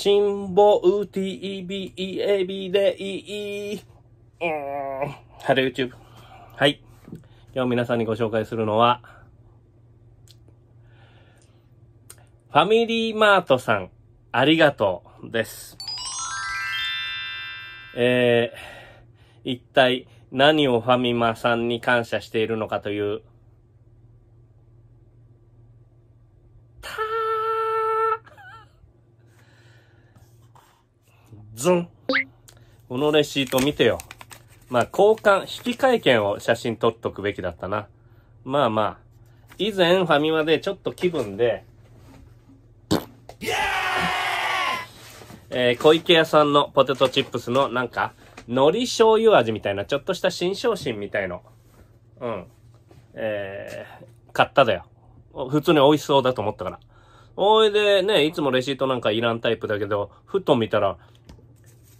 チンボウ TEBEAB でいい。ハロー YouTube。はい。今日皆さんにご紹介するのは、ファミリーマートさん、ありがとうです。えー、一体何をファミマさんに感謝しているのかというズン。このレシート見てよ。まあ、交換、引換券を写真撮っとくべきだったな。まあまあ。以前、ファミマでちょっと気分で、えー、小池屋さんのポテトチップスのなんか、海苔醤油味みたいな、ちょっとした新商品みたいの。うん。えー、買っただよ。普通に美味しそうだと思ったから。おいで、ね、いつもレシートなんかいらんタイプだけど、ふと見たら、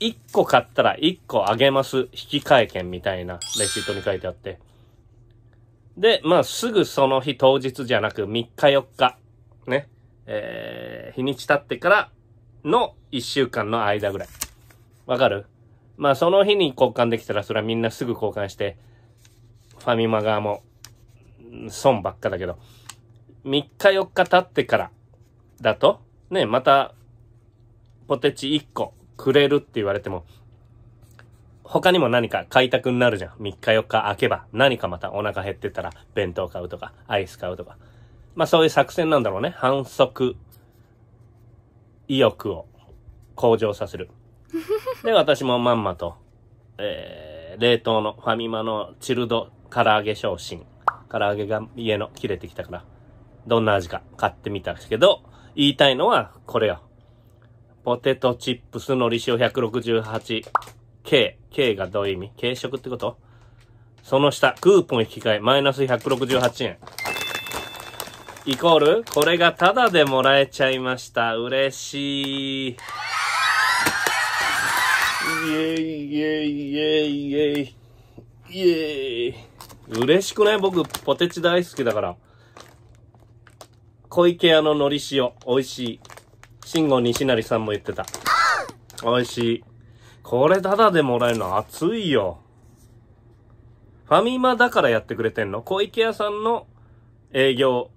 1個買ったら1個あげます。引換券みたいなレシートに書いてあって。で、まあ、すぐその日当日じゃなく3日4日、ね、えー、日にち経ってからの1週間の間ぐらい。わかるまあ、その日に交換できたらそれはみんなすぐ交換して、ファミマ側も、損ばっかだけど、3日4日経ってからだと、ね、また、ポテチ1個くれるって言われても、他にも何か買いたくなるじゃん。3日4日空けば、何かまたお腹減ってたら、弁当買うとか、アイス買うとか。まあそういう作戦なんだろうね。反則、意欲を向上させる。で、私もまんまと、えー、冷凍のファミマのチルド唐揚げ昇進。唐揚げが家の切れてきたから、どんな味か買ってみたんですけど、言いたいのはこれよ。ポテトチップスのり塩 168K。K がどういう意味軽食ってことその下、クーポン引き換え、マイナス168円。イコール、これがタダでもらえちゃいました。嬉しい。イェイイェイイェイイェイ。イェイ。嬉しくない僕、ポテチ大好きだから。小池屋の海苔塩、美味しい。慎吾西成さんも言ってた。美味しい。これタダでもらえるの熱いよ。ファミマだからやってくれてんの小池屋さんの営業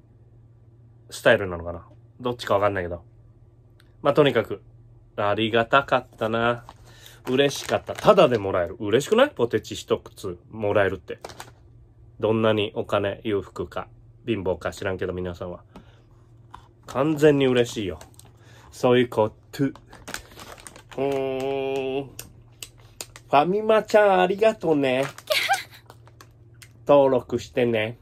スタイルなのかなどっちかわかんないけど。まあ、とにかく、ありがたかったな。嬉しかった。タダでもらえる。嬉しくないポテチ一口もらえるって。どんなにお金、裕福か、貧乏か知らんけど皆さんは。完全に嬉しいよ。そういうこと。うーん。ファミマちゃんありがとうね。登録してね。